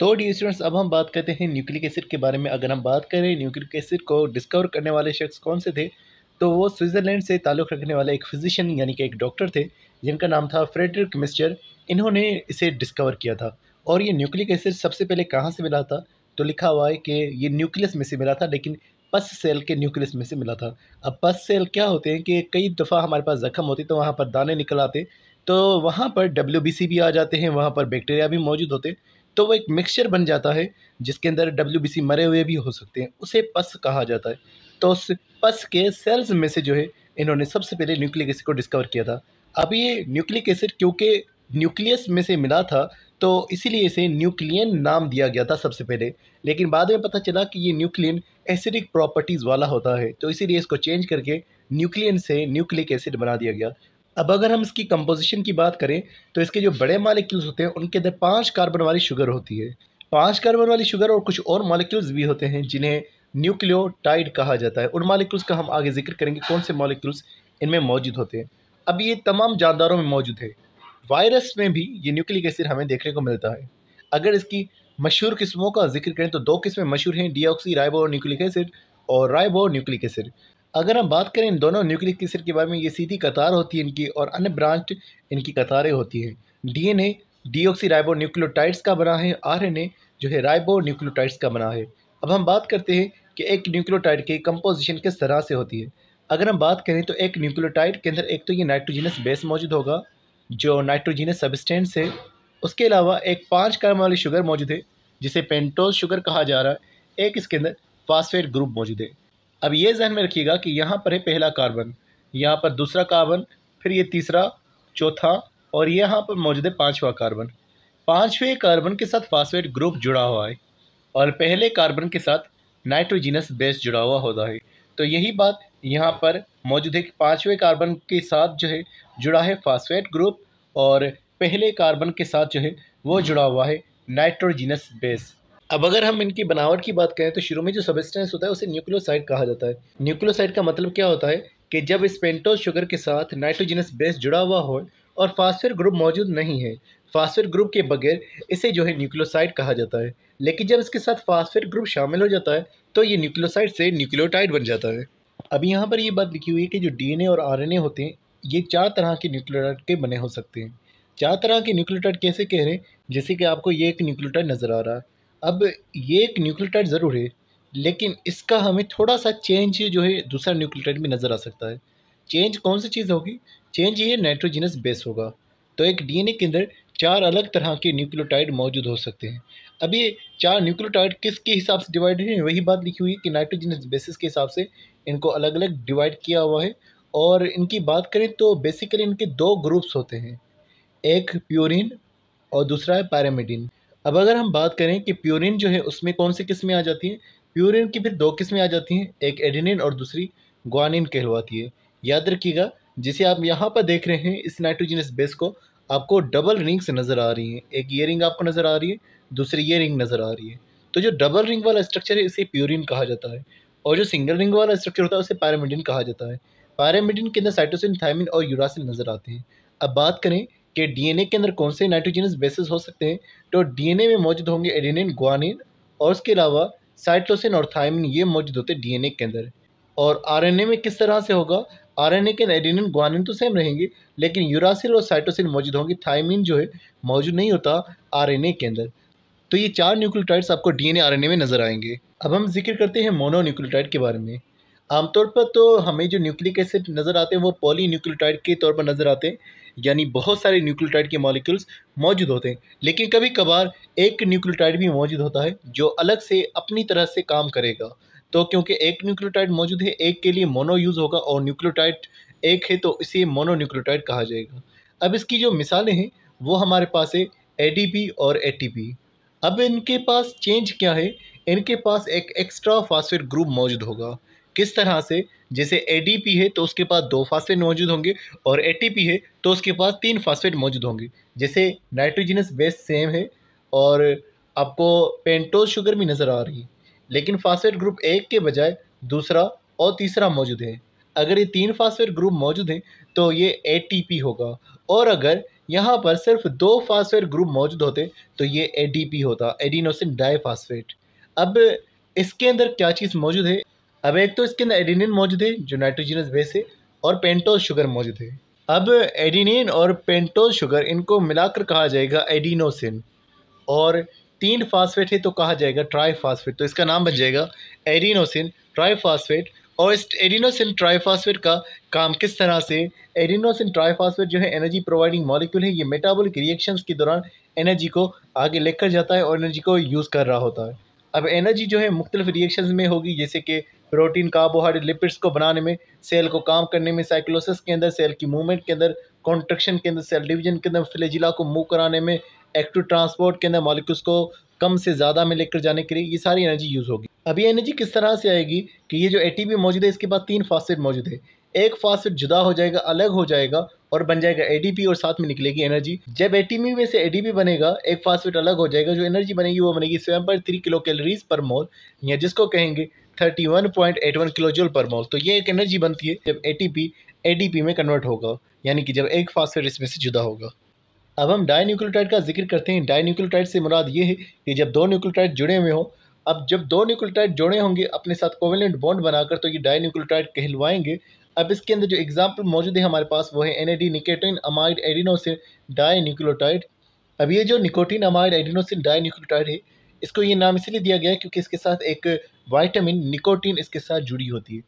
तो D students अब हम बात करते हैं न्यूक्लिक एसिड के बारे में अगर हम बात करें न्यूक्लिक एसिड को डिस्कवर करने वाले शख्स कौन से थे तो वो स्विट्ज़रलैंड से ताल्लुक़ रखने वाले एक फिजिशियन यानी कि एक डॉक्टर थे जिनका नाम था फ्रेडरिक मिस्टर इन्होंने इसे डिस्कवर किया था और ये न्यूक्लिक एसिड सबसे पहले कहाँ से मिला था तो लिखा हुआ है कि ये न्यूक्लियस में से मिला था लेकिन पस सेल के न्यूक्लियस में से मिला था अब पस सेल क्या होते हैं कि कई दफ़ा हमारे पास ज़ख़म होते तो वहाँ पर दाने निकल आते तो वहाँ पर डब्ल्यू भी आ जाते हैं वहाँ पर बैक्टीरिया भी मौजूद होते तो वो एक मिक्सचर बन जाता है जिसके अंदर डब्ल्यू मरे हुए भी हो सकते हैं उसे पस कहा जाता है तो उस पस के सेल्स में से जो है इन्होंने सबसे पहले न्यूक्लिक एसिड को डिस्कवर किया था अब ये न्यूक्लिक एसिड क्योंकि न्यूक्लियस में से मिला था तो इसीलिए इसे न्यूक्लियन नाम दिया गया था सबसे पहले लेकिन बाद में पता चला कि ये न्यूक्लियन एसिडिक प्रॉपर्टीज़ वाला होता है तो इसीलिए इसको चेंज करके न्यूक्लियन से न्यूक्लिक एसिड बना दिया गया अब अगर हम इसकी कंपोजिशन की बात करें तो इसके जो बड़े मालिक्यूल्स होते हैं उनके अंदर पाँच कार्बन वाली शुगर होती है पाँच कार्बन वाली शुगर और कुछ और मालिक्यूल्स भी होते हैं जिन्हें न्यूक्लियोटाइड कहा जाता है उन मालिक्यूल्स का हम आगे जिक्र करेंगे कौन से मालिक्यूल्स इनमें मौजूद होते हैं अब ये तमाम जानदारों में मौजूद है वायरस में भी ये न्यूक्लिक एसिड हमें देखने को मिलता है अगर इसकी मशहूर किस्मों का जिक्र करें तो दो किस्में मशहूर हैं ऑक्सी राइबो न्यूक्लिक एसिड और राइबो न्यूक्लिक एसिड अगर हम बात करें इन दोनों न्यूक्लिक किसर के बारे में ये सीधी कतार होती है इनकी और अन्य ब्रांच इनकी कतारें होती हैं डीएनए डीऑक्सीराइबो न्यूक्लियोटाइड्स का बना है आरएनए जो है राइबो न्यूक्लियोटाइड्स का बना है अब हम बात करते हैं कि एक न्यूक्लियोटाइड की कंपोजिशन किस तरह से होती है अगर हम बात करें तो एक न्यूक्लियोटाइड के अंदर एक तो ये नाइट्रोजीनस बेस मौजूद होगा जो नाइट्रोजीनस सबस्टेंट्स है उसके अलावा एक पाँच कार्बन वाली शुगर मौजूद है जिसे पेंटोज शुगर कहा जा रहा है एक इसके अंदर फास्फेट ग्रुप मौजूद है अब ये जहन में रखिएगा कि यहाँ पर है पहला कार्बन यहाँ पर दूसरा कार्बन फिर ये तीसरा चौथा और यहाँ पर मौजूद है पाँचवा कार्बन पाँचवें कार्बन के साथ फास्फेट ग्रुप जुड़ा हुआ है और पहले कार्बन के साथ नाइट्रोजिनस बेस जुड़ा हुआ होता है तो यही बात यहाँ पर मौजूद है कि पाँचवें कार्बन के साथ जो है जुड़ा है फास्फेट ग्रुप और पहले कार्बन के साथ जो है वो जुड़ा हुआ है नाइट्रोजिनस बेस अब अगर हम इनकी बनावट की बात करें तो शुरू में जो सबस्टेंस होता है उसे न्यूक्लियोसाइड कहा जाता है न्यूक्लियोसाइड का मतलब क्या होता है कि जब इस पेंटोज शुगर के साथ नाइट्रोजिनस बेस जुड़ा हुआ हो और फास्फेट ग्रुप मौजूद नहीं है फास्फेट ग्रुप के बगैर इसे जो है न्यूक्लियोसाइड कहा जाता है लेकिन जब इसके साथ फास्फेट ग्रुप शामिल हो जाता है तो ये न्यूक्लियोसाइड से न्यूक्लियोटाइड बन जाता है अब यहाँ पर ये बात लिखी हुई है कि जो डीएनए और आरएनए होते हैं ये चार तरह के न्यूक्लियोटाइड के बने हो सकते हैं चार तरह के न्यूक्लियोटाइड कैसे कह रहे हैं जैसे कि आपको ये एक न्यूक्लियोटाइड नज़र आ रहा है अब ये एक न्यूक्लियोटाइड ज़रूर है लेकिन इसका हमें थोड़ा सा चेंज जो है दूसरा न्यूक्लियोटाइड में नज़र आ सकता है चेंज कौन सी चीज़ होगी चेंज ये नाइट्रोजिनस बेस होगा तो एक डीएनए के अंदर चार अलग तरह के न्यूक्लियोटाइड मौजूद हो सकते हैं अब ये चार न्यूक्लियोटाइड किसके हिसाब से डिवाइड है वही बात लिखी हुई है कि नाइट्रोजिनस बेसिस के हिसाब से इनको अलग अलग डिवाइड किया हुआ है और इनकी बात करें तो बेसिकली इनके दो ग्रुप्स होते हैं एक प्योरिन और दूसरा है पैरामिडिन अब अगर हम बात करें कि प्योरिन जो है उसमें कौन सी किस्में आ जाती हैं प्योरिन की फिर दो किस्में आ जाती हैं एक एडिनिन और दूसरी ग्वानिन कहलवाती है याद रखिएगा जिसे आप यहाँ पर देख रहे हैं इस नाइट्रोजिनस बेस को आपको डबल रिंग्स नज़र आ रही हैं एक ये रिंग आपको नज़र आ रही है दूसरी ये रिंग नज़र आ रही है तो जो डबल रिंग वाला स्ट्रक्चर है इसे प्योरिन कहा जाता है और जो सिंगल रिंग वाला स्ट्रक्चर होता है उसे पैरामिडिन कहा जाता है पैरामिडिन के अंदर साइटोसिन थायमिन और यूरासिन नज़र आते हैं अब बात करें कि डीएनए के अंदर कौन से नाइट्रोजनस बेसिस हो सकते हैं तो डीएनए में मौजूद होंगे एडिनिन ग्वानिन और उसके अलावा साइटोसिन और थायमिन ये मौजूद होते हैं डीएनए के अंदर और आरएनए में किस तरह से होगा आरएनए के अंदर एडिनिन ग्वानिन तो सेम रहेंगे लेकिन यूरासिल और साइटोसिन मौजूद होंगे थायमिन जो है मौजूद नहीं होता ए के अंदर तो ये चार न्यूक्लियोटाइड्स आपको एन ए में नजर आएंगे अब हम जिक्र करते हैं मोनोन्यूक्लियोटाइड के बारे में आमतौर पर तो हमें जो न्यूक्लिक एसिड नज़र आते हैं वो पॉली न्यूक्लियोटाइड के तौर पर नज़र आते हैं यानी बहुत सारे न्यूक्लियोटाइड के मॉलिक्यूल्स मौजूद होते हैं लेकिन कभी कभार एक न्यूक्लियोटाइड भी मौजूद होता है जो अलग से अपनी तरह से काम करेगा तो क्योंकि एक न्यूक्लियोटाइड मौजूद है एक के लिए मोनो यूज़ होगा और न्यूक्लियोटाइड एक है तो इसे मोनो न्यूक्लियोटाइड कहा जाएगा अब इसकी जो मिसालें हैं वो हमारे पास है एडीपी और एटीपी अब इनके पास चेंज क्या है इनके पास एक एक्स्ट्रा फास्फेट ग्रुप मौजूद होगा किस तरह से जैसे एडीपी है तो उसके पास दो फास्फेट मौजूद होंगे और एटीपी है तो उसके पास तीन फास्फेट मौजूद होंगे जैसे नाइट्रोजिनस बेस सेम है और आपको पेंटोज शुगर भी नज़र आ रही है लेकिन फास्फेट ग्रुप एक के बजाय दूसरा और तीसरा मौजूद है अगर ये तीन फास्फेट ग्रुप मौजूद हैं तो ये ए होगा और अगर यहाँ पर सिर्फ दो फास्फेट ग्रुप मौजूद होते तो ये ए होता एडीनोसिन डाई अब इसके अंदर क्या चीज़ मौजूद है अब एक तो इसके अंदर एडिनिन मौजूद है जो नाइट्रोजिनस बेस है और पेंटोज शुगर मौजूद है अब एडिनिन और पेंटोज शुगर इनको मिलाकर कहा जाएगा एडिनोसिन और तीन फास्फेट है तो कहा जाएगा ट्राई फास्फेट तो इसका नाम बन जाएगा एडिनोसिन ट्राई फास्फेट और इस एडिनोसिन ट्राईफास्फेट का काम किस तरह से एडिनोसिन ट्राईफास्फेट जो है एनर्जी प्रोवाइडिंग मॉलिक्यूल है ये मेटाबॉलिक रिएक्शंस के दौरान एनर्जी को आगे लेकर जाता है और एनर्जी को यूज़ कर रहा होता है अब एनर्जी जो है मुख्तलिफ रिएक्शंस में होगी जैसे कि प्रोटीन कार्बोहाइड्रेट लिपिड्स को बनाने में सेल को काम करने में साइक्लोसिस के अंदर सेल की मूवमेंट के अंदर कॉन्ट्रक्शन के अंदर सेल डिवीजन के अंदर फिलेजिला को मूव कराने में एक्टिव ट्रांसपोर्ट के अंदर मॉलिक्यूल्स को कम से ज़्यादा में लेकर जाने के लिए ये सारी एनर्जी यूज़ होगी अभी एनर्जी किस तरह से आएगी कि ये जो ए मौजूद है इसके बाद तीन फास्फेट मौजूद है एक फास्फेट जुदा हो जाएगा अलग हो जाएगा और बन जाएगा ए और साथ में निकलेगी एनर्जी जब ए में से ए बनेगा एक फास्फेट अलग हो जाएगा जो एनर्जी बनेगी वो बनेगी सेवन पर थ्री किलो कैलोरीज पर मोल या जिसको कहेंगे 31.81 किलो जूल पर मोल तो ये एक एनर्जी बनती है जब एटीपी एडीपी में कन्वर्ट होगा यानी कि जब एक फास्फेट इसमें से जुदा होगा अब हम डाई न्यूक्लियोटाइड का जिक्र करते हैं डाई न्यूक्लियोटाइड से मुराद ये है कि जब दो न्यूक्लियोटाइड जुड़े हुए हों अब जब दो न्यूक्लियोटाइड जुड़े होंगे अपने साथ कोवेलेंट बॉन्ड बनाकर तो ये डाई न्यूक्लियोटाइड कहलवाएंगे अब इसके अंदर जो एग्जाम्पल मौजूद है हमारे पास वो है N nicotinamide adenosine dinucleotide अब ये जो nicotinamide adenosine dinucleotide है इसको ये नाम इसलिए दिया गया है क्योंकि इसके साथ एक वाइटामिन निकोटीन इसके साथ जुड़ी होती है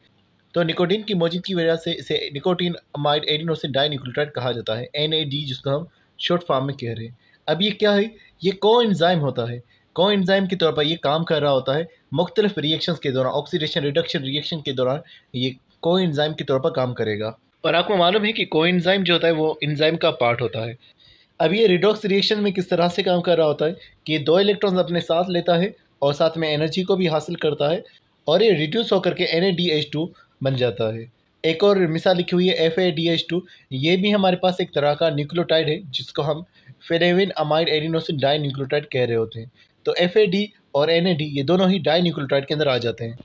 तो निकोटीन की मौजूद की वजह से इसे निकोटीन अमाइड एडिनोसिन डाइनिक्लोटाइड कहा जाता है एन जिसको हम शॉर्ट फॉर्म में कह रहे हैं अब ये क्या है ये को एंजाइम होता है को एंजाइम के तौर पर यह काम कर रहा होता है मुख्तलिफ रिएक्शन के दौरान ऑक्सीडेशन रिडक्शन रिएक्शन के दौरान ये को एंजाइम के तौर पर काम करेगा और आपको मालूम है कि को एंजाइम जो होता है वो इन्जाइम का पार्ट होता है अब ये रिडॉक्स रिएक्शन में किस तरह से काम कर रहा होता है कि दो इलेक्ट्रॉन्स अपने साथ लेता है और साथ में एनर्जी को भी हासिल करता है और ये रिड्यूस होकर के एन बन जाता है एक और मिसाल लिखी हुई है F A D H two ये भी हमारे पास एक तरह का न्यूक्लियोटाइड है जिसको हम flavin amide adenosine dinucleotide कह रहे होते हैं तो एफ ए डी और एन ए डी ये दोनों ही डाई न्यूक्लोटाइड के अंदर आ जाते हैं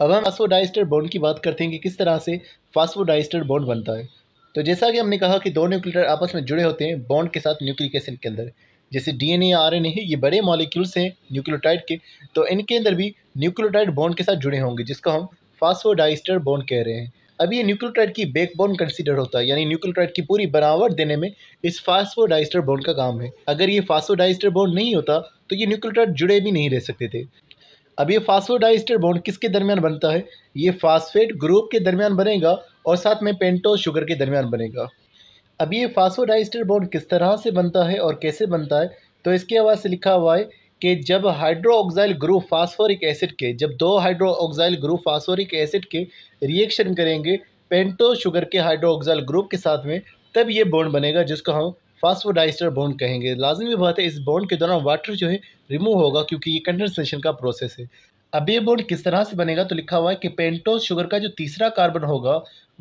अब हम फास्फोडाइस्टर बॉन्ड की बात करते हैं कि किस तरह से फास्फोडाइस्टर बॉन्ड बनता है तो जैसा कि हमने कहा कि दो न्यूक्लियर आपस में जुड़े होते हैं बॉन्ड के साथ एसिड के अंदर जैसे डीएनए या आरएनए है ये बड़े मॉलिक्यूल्स हैं न्यूक्लियोटाइड के तो इनके अंदर भी न्यूक्लियोटाइड बॉन्ड के साथ जुड़े होंगे जिसको हम फास्फोडाइस्टर बॉन्ड कह रहे हैं अब ये न्यूक्लियोटाइड की बैकबोन कंसिडर होता है यानी न्यूक्लियोटाइड की पूरी बनावट देने में इस फास्फोडाइस्टर बॉन्ड का काम है अगर ये फास्फोडाइस्टर बॉन्ड नहीं होता तो ये न्यूक्लियोटाइड जुड़े भी नहीं रह सकते थे अब ये फास्फोडाइस्टर बॉन्ड किसके दरमियान बनता है ये फास्फेट ग्रुप के दरमियान बनेगा और साथ में पेंटो शुगर के दरमियान बनेगा अब ये फास्फोडाइस्टर बॉन्ड किस तरह से बनता है और कैसे बनता है तो इसके आवाज़ से लिखा हुआ है कि जब ऑक्साइल ग्रुप फास्फोरिक एसिड के जब दो हाइड्रोक्साइल ग्रुप फास्फोरिक एसिड के रिएक्शन करेंगे पेंटो शुगर के हाइड्रोक्साइल ग्रुप के साथ में तब ये बॉन्ड बनेगा जिसको हम फास्फोडाइस्टर बॉन्ड कहेंगे लाजमी बात है इस बॉन्ड के दौरान वाटर जो है रिमूव होगा क्योंकि ये कंडेंसेशन का प्रोसेस है अब ये बोर्ड किस तरह से बनेगा तो लिखा हुआ है कि पेंटोस शुगर का जो तीसरा कार्बन होगा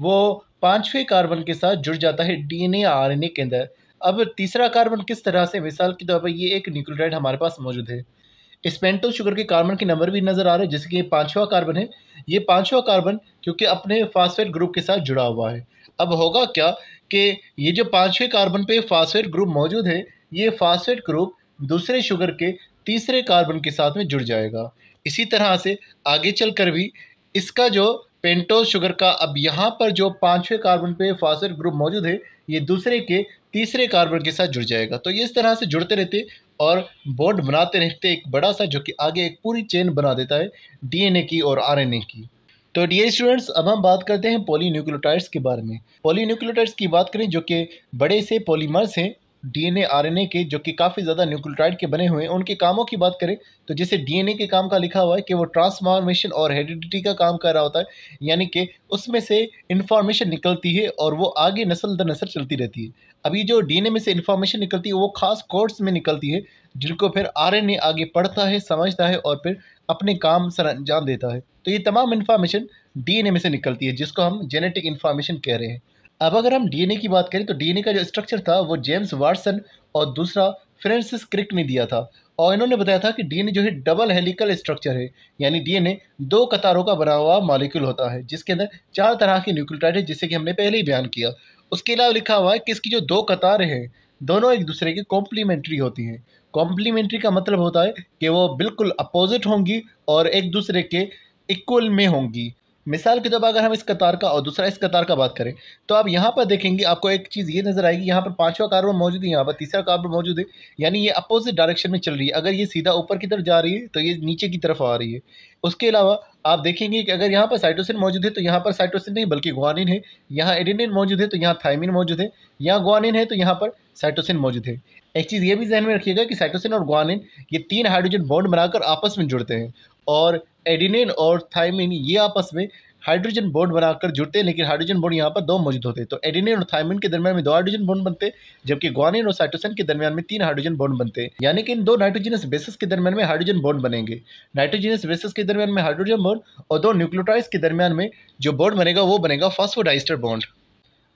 वो पांचवें कार्बन के साथ जुड़ जाता है डीएनए आरएनए के अंदर अब तीसरा कार्बन किस तरह से मिसाल के तौर पर ये एक न्यूक्लियोटाइड हमारे पास मौजूद है इस पेंटोस शुगर के कार्बन के नंबर भी नज़र आ रहे हैं जैसे कि ये पाँचवा कार्बन है ये पाँचवा कार्बन क्योंकि अपने फास्फेट ग्रुप के साथ जुड़ा हुआ है अब होगा क्या कि ये जो पाँचवें कार्बन पर फास्फेट ग्रुप मौजूद है ये फास्फेट ग्रुप दूसरे शुगर के तीसरे कार्बन के साथ में जुड़ जाएगा इसी तरह से आगे चल कर भी इसका जो पेंटोज शुगर का अब यहाँ पर जो पाँचवें कार्बन पे फासर ग्रुप मौजूद है ये दूसरे के तीसरे कार्बन के साथ जुड़ जाएगा तो ये इस तरह से जुड़ते रहते और बोर्ड बनाते रहते एक बड़ा सा जो कि आगे एक पूरी चेन बना देता है डीएनए की और आरएनए की तो डी स्टूडेंट्स अब हम बात करते हैं पोली के बारे में पोली की बात करें जो कि बड़े से पोलीमर्स हैं डीएनए आरएनए के जो कि काफ़ी ज़्यादा न्यूक्लियोटाइड के बने हुए हैं उनके कामों की बात करें तो जैसे डीएनए के काम का लिखा हुआ है कि वो ट्रांसफॉर्मेशन और हेरिडिटी का काम कर रहा होता है यानी कि उसमें से इन्फॉर्मेशन निकलती है और वो आगे नस्ल दर नस्ल चलती रहती है अभी जो डीएनए में से इन्फॉर्मेशन निकलती है वो खास कोर्स में निकलती है जिनको फिर ए आगे पढ़ता है समझता है और फिर अपने काम सर अंजाम देता है तो ये तमाम इन्फॉर्मेशन ए में से निकलती है जिसको हम जेनेटिक इन्फॉर्मेशन कह रहे हैं अब अगर हम डीएनए की बात करें तो डीएनए का जो स्ट्रक्चर था वो जेम्स वाटसन और दूसरा फ्रेंसिस क्रिक ने दिया था और इन्होंने बताया था कि डीएनए जो है डबल हेलिकल स्ट्रक्चर है यानी डीएनए दो कतारों का बना हुआ मॉलिक्यूल होता है जिसके अंदर चार तरह के न्यूक्लियोटाइड है जिससे कि हमने पहले ही बयान किया उसके अलावा लिखा हुआ है कि इसकी जो दो कतारें हैं दोनों एक दूसरे के कॉम्प्लीमेंट्री होती हैं कॉम्प्लीमेंट्री का मतलब होता है कि वो बिल्कुल अपोजिट होंगी और एक दूसरे के इक्वल में होंगी मिसाल के तौर पर अगर हम इस कतार का और दूसरा इस कतार का बात करें तो आप यहाँ पर देखेंगे आपको एक चीज़ ये नज़र आएगी यहाँ पर पाँचवा कार्बन मौजूद है यहाँ पर तीसरा कार्बन मौजूद है यानी ये अपोजिट डायरेक्शन में चल रही है अगर ये सीधा ऊपर की तरफ जा रही है तो ये नीचे की तरफ आ रही है उसके अलावा आप देखेंगे कि अगर यहाँ पर साइटोसिन मौजूद है तो यहाँ पर साइटोसिन नहीं बल्कि गुआनिन है यहाँ एडिनिन मौजूद है तो यहाँ थाइमिन मौजूद है यहाँ गुआनिन है तो यहाँ पर साइटोसिन मौजूद है एक चीज़ ये भी जहन में रखिएगा कि साइटोसिन और गुआनिन ये तीन हाइड्रोजन बॉन्ड बनाकर आपस में जुड़ते हैं और एडिनिन और थाइमिन ये आपस में हाइड्रोजन बॉन्ड बनाकर जुड़ते हैं लेकिन हाइड्रोजन बॉन्ड यहाँ पर दो मौजूद होते हैं तो एडिनिन और थाइमिन के दरमियान में दो हाइड्रोजन बॉन्ड बनते हैं जबकि ग्वानिन और साइटोसिन के दरमियान में तीन हाइड्रोजन बॉन्ड बनते हैं यानी कि इन दो नाइट्रोजनस बेसिस के दरमियान में हाइड्रोजन बॉन्ड बनेंगे नाइट्रोजनस बेसिस के दरमियान में हाइड्रोजन बॉन्ड और दो न्यूक्लियोटाइड्स के दरमियान में जो बॉन्ड बनेगा वो बनेगा फॉस्फोडाइस्टर बॉन्ड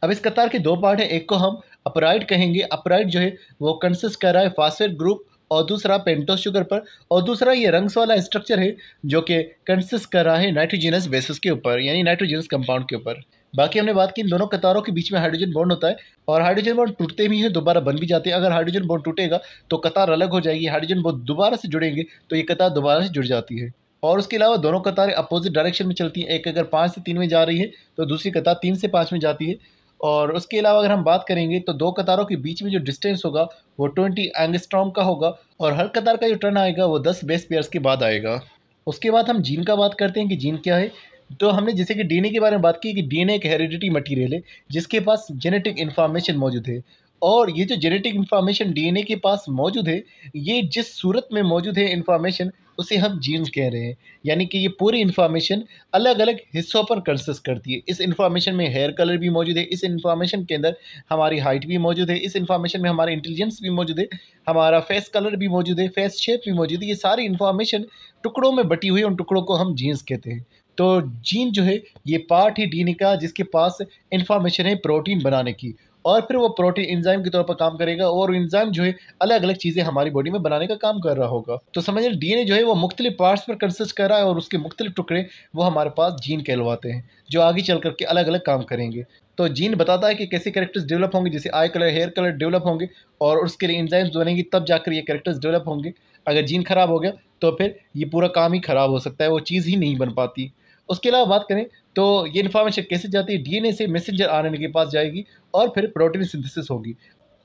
अब इस कतार के दो पार्ट हैं एक को हम अपराइड कहेंगे अपराइड जो है वो कंसिस्ट कर रहा है फॉस्फेट ग्रुप और दूसरा पेंटोस शुगर पर और दूसरा ये रंग्स वाला स्ट्रक्चर है जो कि कंसिस्ट कर रहा है नाइट्रोजिनस बेसिस के ऊपर यानी नाइट्रोजिनस कंपाउंड के ऊपर बाकी हमने बात की इन दोनों कतारों के बीच में हाइड्रोजन बॉन्ड होता है और हाइड्रोजन बॉन्ड टूटते भी हैं दोबारा बन भी जाते हैं अगर हाइड्रोजन बॉन्ड टूटेगा तो कतार अलग हो जाएगी हाइड्रोजन बॉन्ड दोबारा से जुड़ेंगे तो ये कतार दोबारा से जुड़ जाती है और उसके अलावा दोनों कतारें अपोजिट डायरेक्शन में चलती हैं एक अगर पाँच से तीन में जा रही है तो दूसरी कतार तीन से पाँच में जाती है और उसके अलावा अगर हम बात करेंगे तो दो कतारों के बीच में जो डिस्टेंस होगा वो ट्वेंटी एंगस्ट्रॉम का होगा और हर कतार का जो टर्न आएगा वो दस बेस पेयर्स के बाद आएगा उसके बाद हम जीन का बात करते हैं कि जीन क्या है तो हमने जैसे कि डीएनए के बारे में बात की कि डीएनए एक हेरिडिटी मटीरियल है जिसके पास जेनेटिक इन्फॉर्मेशन मौजूद है और ये जो जेनेटिक इन्फॉर्मेशन डीएनए के पास मौजूद है ये जिस सूरत में मौजूद है इन्फॉर्मेशन उसे हम जीन्स कह रहे हैं यानी कि ये पूरी इन्फॉर्मेशन अलग अलग हिस्सों पर कंसिस करती है इस इन्फॉर्मेशन में हेयर कलर भी मौजूद है इस इन्फॉर्मेशन के अंदर हमारी हाइट भी मौजूद है इस इन्फॉर्मेशन में हमारा इंटेलिजेंस भी मौजूद है हमारा फेस कलर भी मौजूद है फेस शेप भी मौजूद है ये सारी इन्फॉर्मेशन टुकड़ों में बटी हुई उन टुकड़ों को हम जीन्स कहते हैं तो जीन जो है ये पार्ट है डीएनए का जिसके पास इन्फॉर्मेशन है प्रोटीन बनाने की और फिर वो प्रोटीन इंजाइम के तौर पर काम करेगा और इंजाइम जो है अलग अलग चीज़ें हमारी बॉडी में बनाने का काम कर रहा होगा तो समझिए डीएनए जो है वो मुख्तलिफ पार्ट्स पर कंसिस्ट कर रहा है और उसके मुख्तलि टुकड़े वो हमारे पास जीन कहलवाते हैं जो आगे चल करके अलग अलग काम करेंगे तो जीन बताता है कि कैसे करेक्टर्स डेवलप होंगे जैसे eye colour hair colour develop होंगे और उसके लिए इंजाइम्स बनेंगी तब जाकर ये करेक्टर्स डेवलप होंगे अगर जीन ख़राब हो गया तो फिर ये पूरा काम ही ख़राब हो सकता है वो चीज़ ही नहीं बन पाती उसके अलावा बात करें तो ये इन्फॉर्मेशन कैसे जाती है डीएनए से मैसेंजर आरएनए के पास जाएगी और फिर प्रोटीन सिंथेसिस होगी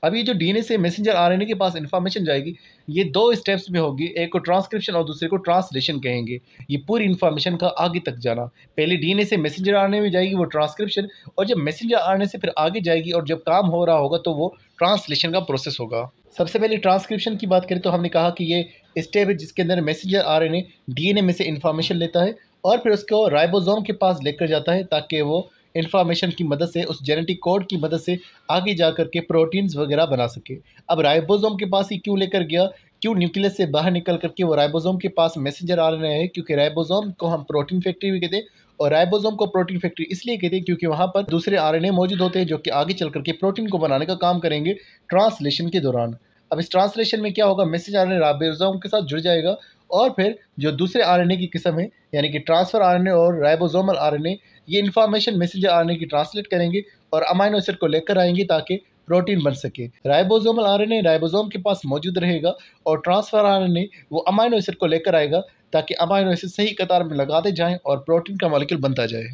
अब ये जो डीएनए से मैसेंजर आरएनए के पास इन्फॉर्मेशन जाएगी ये दो स्टेप्स में होगी एक को ट्रांसक्रिप्शन और दूसरे को ट्रांसलेशन कहेंगे ये पूरी इन्फॉर्मेशन का आगे तक जाना पहले डीएनए से मैसेंजर आरएनए में जाएगी वो ट्रांसक्रिप्शन और जब मैसेंजर आरएनए से फिर आगे जाएगी और जब काम हो रहा होगा तो वो ट्रांसलेशन का प्रोसेस होगा सबसे पहले ट्रांसक्रिप्शन की बात करें तो हमने कहा कि ये स्टेप है जिसके अंदर मैसेंजर एन ए में से इन्फॉर्मेशन लेता है और फिर उसको राइबोसोम के पास लेकर जाता है ताकि वो इन्फॉर्मेशन की मदद से उस जेनेटिक कोड की मदद से आगे जा कर के प्रोटीन्स वगैरह बना सके अब राइबोजोम के पास ही क्यों लेकर गया क्यों न्यूक्लियस से बाहर निकल करके वो राइबोजोम के पास मैसेंजर आ रहे हैं क्योंकि राइबोजोम को हम प्रोटीन फैक्ट्री भी कहते हैं और राइबोसोम को प्रोटीन फैक्ट्री इसलिए कहते हैं क्योंकि वहाँ पर दूसरे आर मौजूद होते हैं जो कि आगे चल करके प्रोटीन को बनाने का काम करेंगे ट्रांसलेशन के दौरान अब इस ट्रांसलेशन में क्या होगा मैसेज आर एन राइबोसोम के साथ जुड़ जाएगा और फिर जो दूसरे आरएनए की किस्म है यानी कि ट्रांसफर आरएनए और राइबोसोमल आरएनए ये इन्फॉर्मेशन मैसेज आर की ट्रांसलेट करेंगे और अमाइनो एसिड को लेकर आएंगे ताकि प्रोटीन बन सके राइबोसोमल आरएनए राइबोसोम के पास मौजूद रहेगा और ट्रांसफर आरएनए वो अमाइनो एसिड को लेकर आएगा ताकि अमाइनो एसिड सही कतार में लगाते जाएं और प्रोटीन का मॉलिक्यूल बनता जाए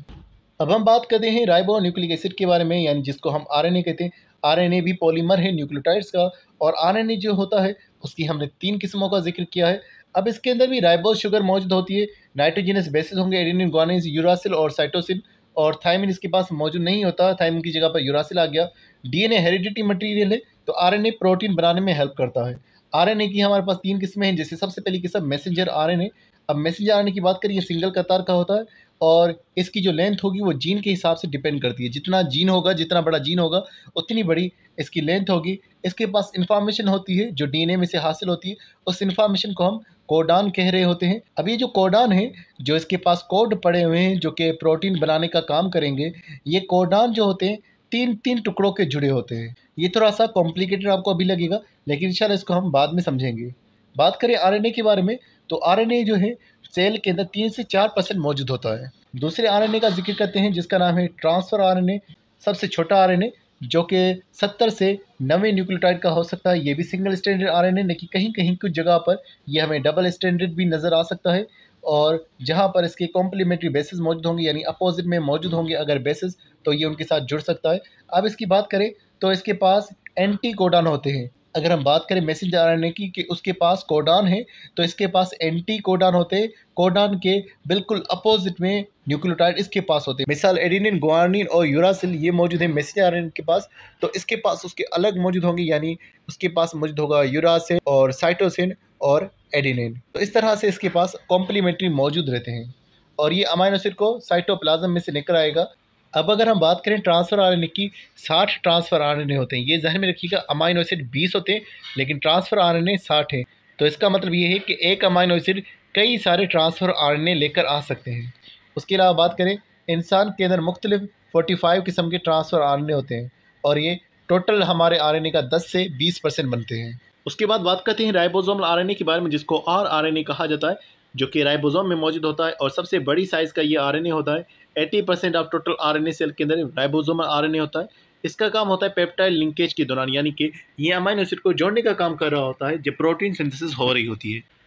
अब हम बात करते हैं राइबो न्यूक्लिक एसिड के बारे में यानी जिसको हम आरएनए कहते हैं आरएनए भी पॉलीमर है न्यूक्लियोटाइड्स का और आरएनए जो होता है उसकी हमने तीन किस्मों का जिक्र किया है अब इसके अंदर भी राइबोस शुगर मौजूद होती है नाइट्रोजिनस बेसिस होंगे एडिनिन गोनिस यूरासिल और साइटोसिन और थायमिन इसके पास मौजूद नहीं होता थायमिन की जगह पर यूरासिल आ गया डीएनए हेरिडिटी मटेरियल है तो आरएनए प्रोटीन बनाने में हेल्प करता है आरएनए की हमारे पास तीन किस्में हैं जैसे सबसे पहली किस्म मैसेंजर ए अब मैसेंजर ए की बात करिए सिंगल कतार का होता है और इसकी जो लेंथ होगी वो जीन के हिसाब से डिपेंड करती है जितना जीन होगा जितना बड़ा जीन होगा उतनी बड़ी इसकी लेंथ होगी इसके पास इन्फॉर्मेशन होती है जो डीएनए में से हासिल होती है उस इन्फॉर्मेशन को हम कोडान कह रहे होते हैं अब ये जो कोडान है जो इसके पास कोड पड़े हुए हैं जो कि प्रोटीन बनाने का काम करेंगे ये कोडान जो होते हैं तीन तीन टुकड़ों के जुड़े होते हैं ये थोड़ा सा कॉम्प्लिकेटेड आपको अभी लगेगा लेकिन इन इसको हम बाद में समझेंगे बात करें आर के बारे में तो आर जो है सेल के अंदर तीन से चार परसेंट मौजूद होता है दूसरे आर का जिक्र करते हैं जिसका नाम है ट्रांसफ़र आर सबसे छोटा आर जो कि 70 से नवे न्यूक्लियोटाइड का हो सकता है ये भी सिंगल स्टैंडर्ड आरएनए लेकिन कहीं कहीं कुछ जगह पर यह हमें डबल स्टैंडर्ड भी नज़र आ सकता है और जहाँ पर इसके कॉम्प्लीमेंट्री बेसिस मौजूद होंगे यानी अपोजिट में मौजूद होंगे अगर बेसिस तो ये उनके साथ जुड़ सकता है अब इसकी बात करें तो इसके पास एंटी कोडान होते हैं अगर हम बात करें मैसेज आर की कि उसके पास कोडान है तो इसके पास एंटी कोडान होते कोडान के बिल्कुल अपोजिट में न्यूक्लियोटाइड इसके पास होते मिसाल एडिनिन गुआनिन और यूरासिल ये मौजूद है मैसेज आर के पास तो इसके पास उसके अलग मौजूद होंगे यानी उसके पास मौजूद होगा यूरासिन और साइटोसिन और एडिनिन तो इस तरह से इसके पास कॉम्प्लीमेंट्री मौजूद रहते हैं और ये अमाइनोसिड को साइटोप्लाज्म में से निकल आएगा अब अगर हम बात करें ट्रांसफ़र आर एन की साठ ट्रांसफ़र आर एन होते हैं ये जहन में रखिएगा अमाइनो एसिड बीस होते हैं लेकिन ट्रांसफ़र आर एन ए साठ है तो इसका मतलब ये है कि एक अमाइनो एसिड कई सारे ट्रांसफ़र आर एन ए लेकर आ सकते हैं उसके अलावा बात करें इंसान के अंदर मुख्तलिफ फोर्टी फाइव किस्म के ट्रांसफ़र आर ए होते हैं और ये टोटल हमारे आर एन ए का दस से बीस परसेंट बनते हैं उसके बाद बात करते हैं राइबोजोम आर एन ए के बारे में जिसको आर आर कहा जाता है जो कि राइबोजोम में मौजूद होता है और सबसे बड़ी साइज़ का ये आर एन ए होता है eighty percent of total RNA cell के अंदर एन आरएनए होता है इसका काम होता है पेप्टाइड लिंकेज के दौरान यानी कि ये अमाइनोसिड एसिड को जोड़ने का काम कर रहा होता है जब प्रोटीन सिंथेसिस हो रही होती है